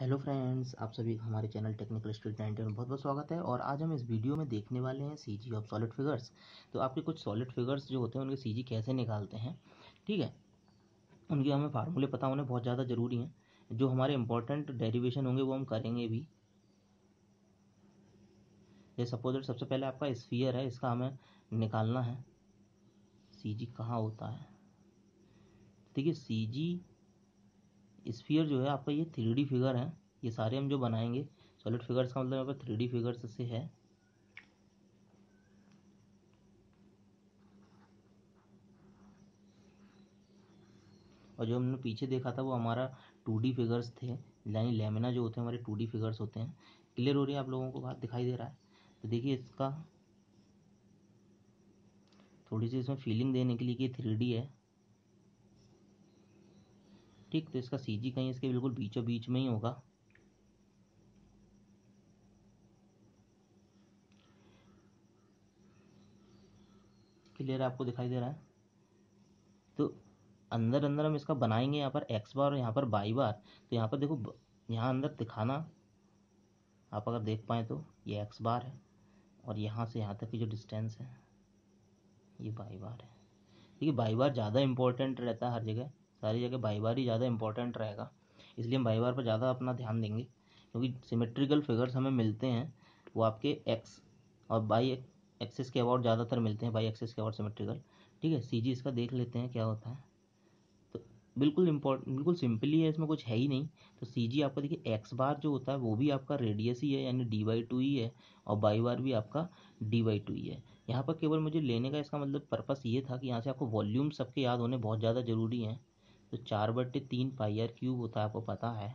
hello friends आप सभी हमारे चैनल टेक्निकल स्टूडेंट में बहुत बहुत स्वागत है और आज हम इस वीडियो में देखने वाले हैं सीजी ऑफ सॉलिड फिगर्स तो आपके कुछ सॉलिड फिगर्स जो होते हैं उनके सीजी कैसे निकालते हैं ठीक है उनके हमें फार्मूले पता होने बहुत ज़्यादा ज़रूरी हैं जो हमारे इंपॉर्टेंट डेरीवेशन होंगे वो हम करेंगे भी जैसे सपोज सबसे पहले आपका स्फियर है इसका हमें निकालना है सी जी कहाँ होता है देखिए सी जी स्फीयर जो है आपका ये थ्री फिगर है ये सारे हम जो बनाएंगे सॉलिड फिगर्स का मतलब यहाँ पर थ्री फिगर्स से है और जो हमने पीछे देखा था वो हमारा टू डी फिगर्स थे यानी लेमिना जो होते हैं हमारे टू डी फिगर्स होते हैं क्लियर हो रही है आप लोगों को बात दिखाई दे रहा है तो देखिए इसका थोड़ी सी इसमें फीलिंग देने के लिए कि थ्री डी है ठीक तो इसका सी कहीं इसके बिल्कुल बीचों बीच में ही होगा क्लियर आपको दिखाई दे रहा है तो अंदर अंदर हम इसका बनाएंगे यहाँ पर एक्स बार और यहाँ पर बाई बार तो यहाँ पर देखो यहाँ अंदर दिखाना आप अगर देख पाए तो ये एक्स बार है और यहाँ से यहाँ तक की जो डिस्टेंस है ये बाई बार है देखिए बाई बार ज़्यादा इम्पोर्टेंट रहता है हर जगह सारी जगह बाई बार ही ज़्यादा इंपॉर्टेंट रहेगा इसलिए हम बाई बार पर ज़्यादा अपना ध्यान देंगे क्योंकि सिमेट्रिकल फिगर्स हमें मिलते हैं वो आपके एक्स और बाई एक्सेस के अवार्ड ज़्यादातर मिलते हैं बाई एक्सेस के अवार्ड सिमेट्रिकल ठीक है सी जी इसका देख लेते हैं क्या होता है तो बिल्कुल इम्पोर्ट बिल्कुल सिंपली है इसमें कुछ है ही नहीं तो सी जी आपका देखिए एक्स बार जो होता है वो भी आपका रेडियस ही है यानी डी वाई टू ही है और बाई बार भी आपका डी वाई टू ही है यहाँ पर केवल मुझे लेने का इसका मतलब पर्पस ये था कि यहाँ से आपको वॉल्यूम सबके याद होने बहुत ज़्यादा ज़रूरी हैं तो चार बटे तीन पाई आर क्यूब होता है आपको पता है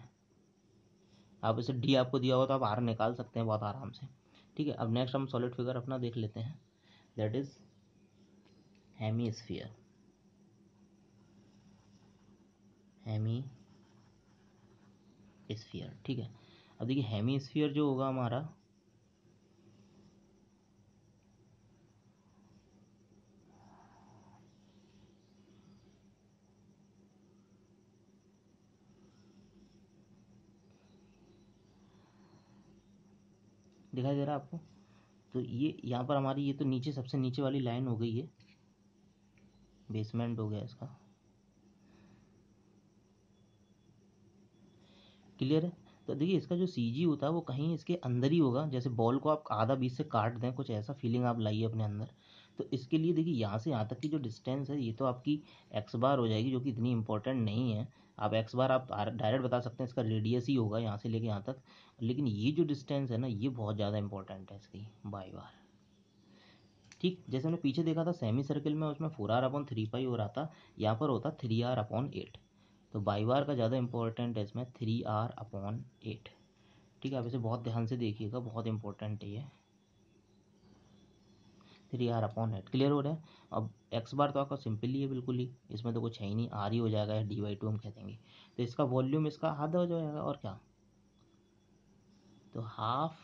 आप इसे डी आपको दिया हुआ तो आप आर निकाल सकते हैं बहुत आराम से ठीक है अब नेक्स्ट हम सॉलिड फिगर अपना देख लेते हैं that is hemisphere hemisphere ठीक है अब देखिए हेमी स्फियर जो होगा हमारा दिखाई दे रहा है आपको तो ये यहाँ पर हमारी ये तो नीचे सबसे नीचे वाली लाइन हो गई है बेसमेंट हो गया इसका क्लियर है तो देखिए इसका जो सीजी होता है वो कहीं इसके अंदर ही होगा जैसे बॉल को आप आधा बीच से काट दें कुछ ऐसा फीलिंग आप लाइए अपने अंदर तो इसके लिए देखिए यहाँ से यहाँ तक की जो डिस्टेंस है ये तो आपकी एक्स बार हो जाएगी जो कि इतनी इंपॉर्टेंट नहीं है आप एक्स बार आप डायरेक्ट बता सकते हैं इसका रेडियस ही होगा यहाँ से लेके यहाँ तक लेकिन ये जो डिस्टेंस है ना ये बहुत ज़्यादा इंपॉर्टेंट है इसकी बाई बार ठीक जैसे हमने पीछे देखा था सेमी सर्किल में उसमें four R upon three pi हो रहा था यहाँ पर होता थ्री आर अपॉन एट तो बाई बार का ज़्यादा इंपॉर्टेंट है इसमें थ्री आर अपॉन एट ठीक है आप इसे बहुत ध्यान से देखिएगा बहुत इंपॉर्टेंट है ये three R upon eight clear हो रहा है अब एक्स बार तो आपका सिंपली है बिल्कुल ही इसमें तो कुछ है ही नहीं आर ही हो जाएगा या डी वाई टू हम कह देंगे तो इसका वॉल्यूम इसका आधा हो जाएगा और क्या तो हाफ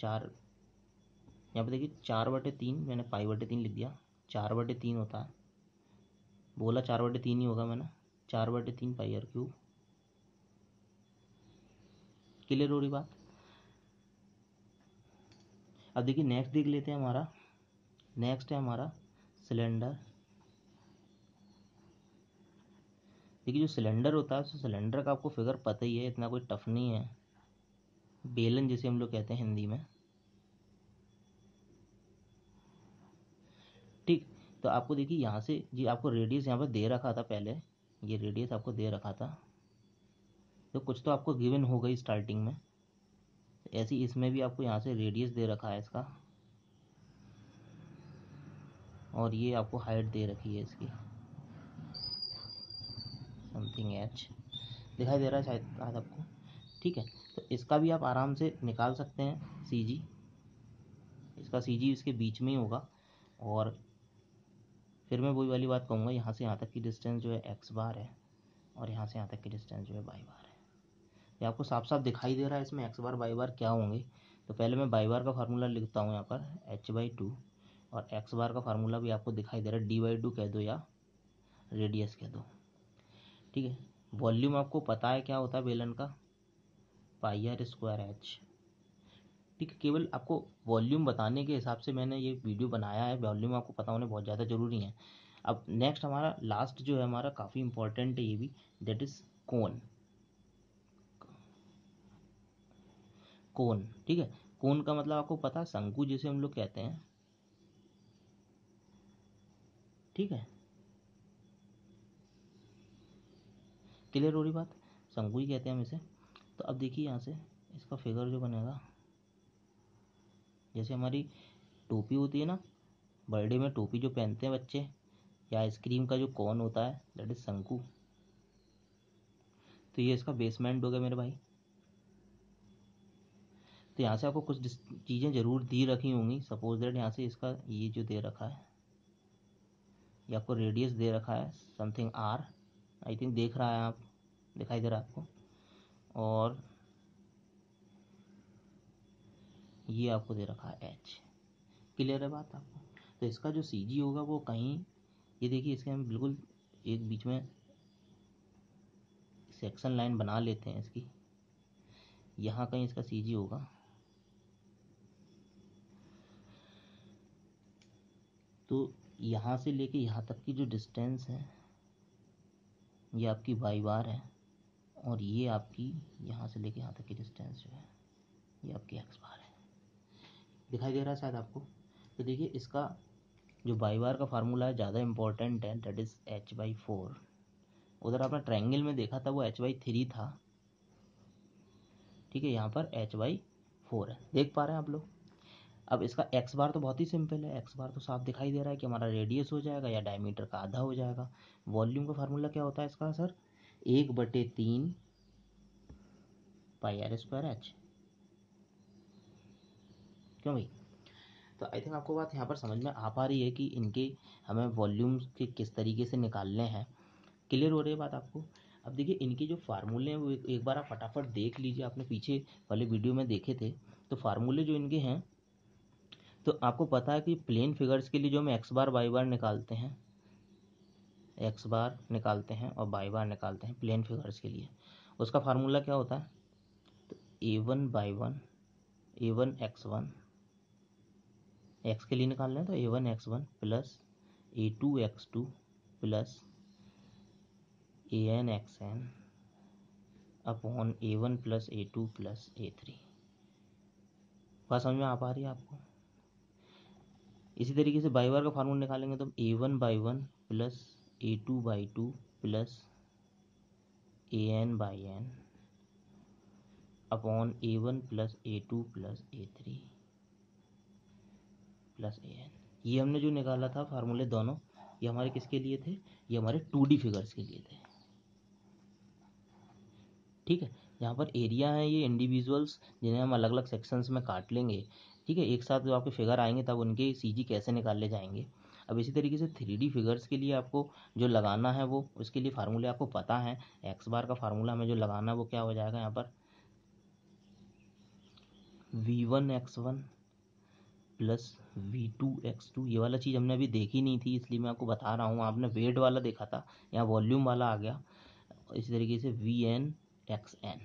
चार यहाँ पे देखिए चार बटे तीन मैंने पाई बटे तीन लिख दिया चार बटे तीन होता है बोला चार बटे तीन ही होगा मैंने चार बटे तीन पाई आर क्यूब क्लियर हो रही बात अब देखिए नेक्स्ट देख लेते हैं हमारा नेक्स्ट है हमारा सिलेंडर देखिए जो सिलेंडर होता है तो सिलेंडर का आपको फिगर पता ही है इतना कोई टफ नहीं है बेलन जिसे हम लोग कहते हैं हिंदी में ठीक तो आपको देखिए यहाँ से जी आपको रेडियस यहाँ पर दे रखा था पहले ये रेडियस आपको दे रखा था तो कुछ तो आपको गिवन होगा ही स्टार्टिंग में ऐसी इसमें भी आपको यहाँ से रेडियस दे रखा है इसका और ये आपको हाइट दे रखी है इसकी समथिंग एच दिखाई दे रहा है शायद आज आपको ठीक है तो इसका भी आप आराम से निकाल सकते हैं सी जी इसका सी जी इसके बीच में ही होगा और फिर मैं वही वाली बात कहूँगा यहाँ से यहाँ तक की डिस्टेंस जो है एक्स बार है और यहाँ से यहाँ तक की डिस्टेंस जो है बाई बार ये आपको साफ साफ दिखाई दे रहा है इसमें एक्स बार वाई बार क्या होंगे तो पहले मैं बाई बार का फार्मूला लिखता हूँ यहाँ पर एच बाई टू और एक्स बार का फार्मूला भी आपको दिखाई दे रहा है डी बाई टू कह दो या रेडियस कह दो ठीक है वॉल्यूम आपको पता है क्या होता है बेलन का पाई आर स्क्वायर एच ठीक है केवल आपको वॉल्यूम बताने के हिसाब से मैंने ये वीडियो बनाया है वॉल्यूम आपको पता होने बहुत ज़्यादा ज़रूरी है अब नेक्स्ट हमारा लास्ट जो है हमारा काफ़ी इंपॉर्टेंट है ये भी दैट इज़ कौन कोन ठीक है कोन का मतलब आपको पता शंकु जिसे हम लोग कहते हैं ठीक है क्लियर हो रही बात शंकु ही कहते हैं हम इसे तो अब देखिए यहाँ से इसका फिगर जो बनेगा जैसे हमारी टोपी होती है ना बर्थडे में टोपी जो पहनते हैं बच्चे या आइसक्रीम का जो कौन होता है दैट इज शंकु तो ये इसका बेसमेंट हो गया मेरे भाई तो यहाँ से आपको कुछ चीज़ें ज़रूर दी रखी होंगी सपोज दैट यहाँ से इसका ये जो दे रखा है ये आपको रेडियस दे रखा है समथिंग आर आई थिंक देख रहा है आप दिखाई दे रहा है आपको और ये आपको दे रखा है एच क्लियर है बात आपको तो इसका जो सी जी होगा वो कहीं ये देखिए इसके हम बिल्कुल एक बीच में सेक्शन लाइन बना लेते हैं इसकी यहाँ कहीं इसका सी जी होगा तो यहाँ से लेके यहाँ तक की जो डिस्टेंस है ये आपकी वाई बार है और ये आपकी यहाँ से लेके यहाँ तक की डिस्टेंस जो है ये आपकी एक्स बार है दिखाई दे रहा है शायद आपको तो देखिए इसका जो बाई बार का फार्मूला है ज़्यादा इम्पोर्टेंट है that is H by four उधर आपने ट्रायंगल में देखा था वो एच बाई थ्री था ठीक है यहाँ पर एच बाई फोर है देख पा रहे हैं आप लोग अब इसका एक्स बार तो बहुत ही सिंपल है एक्स बार तो साफ दिखाई दे रहा है कि हमारा रेडियस हो जाएगा या डायमीटर का आधा हो जाएगा वॉल्यूम का फार्मूला क्या होता है इसका सर एक बटे तीन पाई आर स्क्वायर एच क्यों भाई तो आई थिंक आपको बात यहाँ पर समझ में आ पा रही है कि इनके हमें वॉल्यूम के किस तरीके से निकालने हैं क्लियर हो रही है बात आपको अब देखिए इनके जो फार्मूले हैं वो एक बार आप फटाफट देख लीजिए आपने पीछे वाले वीडियो में देखे थे तो फार्मूले जो इनके हैं तो आपको पता है कि प्लेन फिगर्स के लिए जो हम एक्स बार वाई बार निकालते हैं एक्स बार निकालते हैं और बाई बार निकालते हैं प्लेन फिगर्स के लिए उसका फार्मूला क्या होता है तो A one by one A one X one X के लिए निकाल लें तो A one X one plus A two X two plus A N X N upon A one plus A two plus A three बात समझ में आ पा रही है आपको इसी तरीके से बाई बार का फार्मूला निकालेंगे तो हम A one by one plus A two by two plus A N by N upon A one plus A two plus A three plus A N ये हमने जो निकाला था फार्मूले दोनों ये हमारे किसके लिए थे ये हमारे टू डी फिगर्स के लिए थे ठीक है यहाँ पर एरिया है ये इंडिविजुअल्स जिन्हें हम अलग अलग सेक्शंस में काट लेंगे ठीक है एक साथ जो आपके फिगर आएंगे तब उनके सी कैसे निकाले जाएंगे अब इसी तरीके से थ्री फिगर्स के लिए आपको जो लगाना है वो उसके लिए फार्मूले आपको पता है एक्स बार का फार्मूला हमें जो लगाना है वो क्या हो जाएगा यहाँ पर V one X one plus V two X two ये वाला चीज़ हमने अभी देखी नहीं थी इसलिए मैं आपको बता रहा हूँ आपने वेट वाला देखा था यहाँ वॉल्यूम वाला आ गया इसी तरीके से वी एन एक्स एन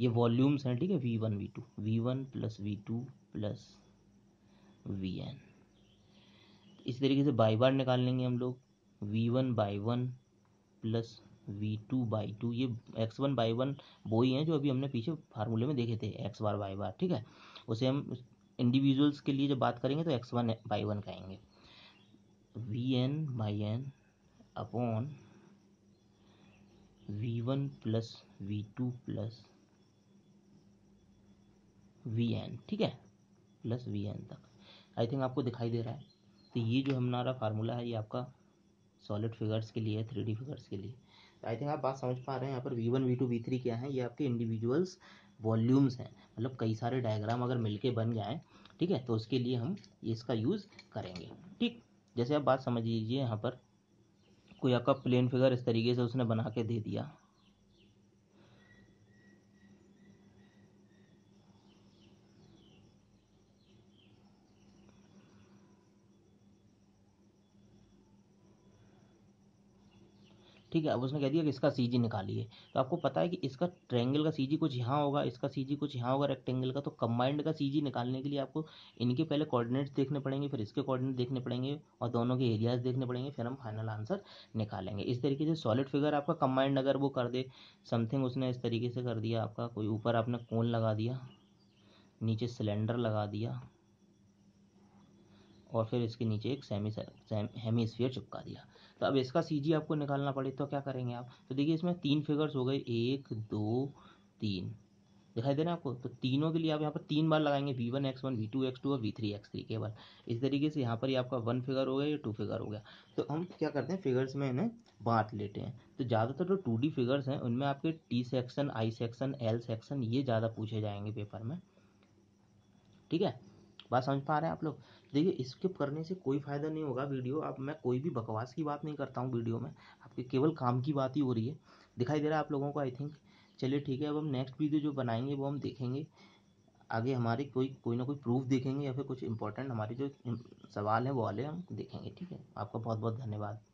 ये वॉल्यूम्स हैं ठीक है V one V two V one plus V two plus V N इस तरीके से बाई बार निकाल लेंगे हम लोग V one by one plus V two by two ये एक्स वन बाई वन ही हैं जो अभी हमने पीछे फार्मूले में देखे थे एक्स बार बाई बार ठीक है उसे हम इंडिविजुअल्स के लिए जब बात करेंगे तो एक्स वन बाई वन कहेंगे V N by N upon V one plus V two plus V N ठीक है प्लस वी एन तक आई थिंक आपको दिखाई दे रहा है तो ये जो हमारा फार्मूला है ये आपका सॉलिड फिगर्स के लिए है थ्री फिगर्स के लिए आई थिंक आप बात समझ पा रहे हैं यहाँ पर V one V two V three क्या है ये आपके इंडिविजुअल्स वॉल्यूम्स हैं मतलब कई सारे डायग्राम अगर मिलके बन जाएँ ठीक है तो उसके लिए हम इसका यूज़ करेंगे ठीक जैसे आप बात समझ लीजिए यहाँ पर कोई आपका प्लेन फिगर इस तरीके से उसने बना के दे दिया ठीक है अब उसने कह दिया कि इसका सी निकालिए तो आपको पता है कि इसका ट्रेंगल का सी कुछ यहाँ होगा इसका सी कुछ यहाँ होगा रेक्टेंगल का तो कंबाइंड का सी निकालने के लिए आपको इनके पहले कोऑर्डिनेट्स देखने पड़ेंगे फिर इसके कोऑर्डिनेट देखने पड़ेंगे और दोनों के एरियाज देखने पड़ेंगे फिर हम फाइनल आंसर निकालेंगे इस तरीके से सॉलिड फिगर आपका कंबाइंड अगर वो कर दे समथिंग उसने इस तरीके से कर दिया आपका कोई ऊपर आपने कोन लगा दिया नीचे सिलेंडर लगा दिया और फिर इसके नीचे एक सेमी हेमी स्फीयर चिपका दिया तो अब इसका सी आपको निकालना पड़े तो क्या करेंगे आप तो देखिए इसमें तीन फिगर्स हो गए एक दो तीन दिखाई दे रहे आपको तो तीनों के लिए आप यहाँ पर तीन बार लगाएंगे V one X one V two X two और वी थ्री एक्स थ्री के बार इस तरीके से यहाँ पर ही आपका वन फिगर हो गया या टू फिगर हो गया तो हम क्या करते हैं फिगर्स में इन्हें बांट लेते हैं तो ज़्यादातर जो टू डी फिगर्स हैं उनमें आपके T section I section L section ये ज़्यादा पूछे जाएंगे पेपर में ठीक है बात समझ पा रहे हैं आप लोग देखिए स्किप करने से कोई फ़ायदा नहीं होगा वीडियो अब मैं कोई भी बकवास की बात नहीं करता हूँ वीडियो में आपके केवल काम की बात ही हो रही है दिखाई दे रहा है आप लोगों को आई थिंक चलिए ठीक है अब हम नेक्स्ट वीडियो जो बनाएंगे वो हम देखेंगे आगे हमारे कोई कोई ना कोई प्रूफ देखेंगे या फिर कुछ इंपॉर्टेंट हमारे जो सवाल हैं वो वाले हम देखेंगे ठीक है आपका बहुत बहुत धन्यवाद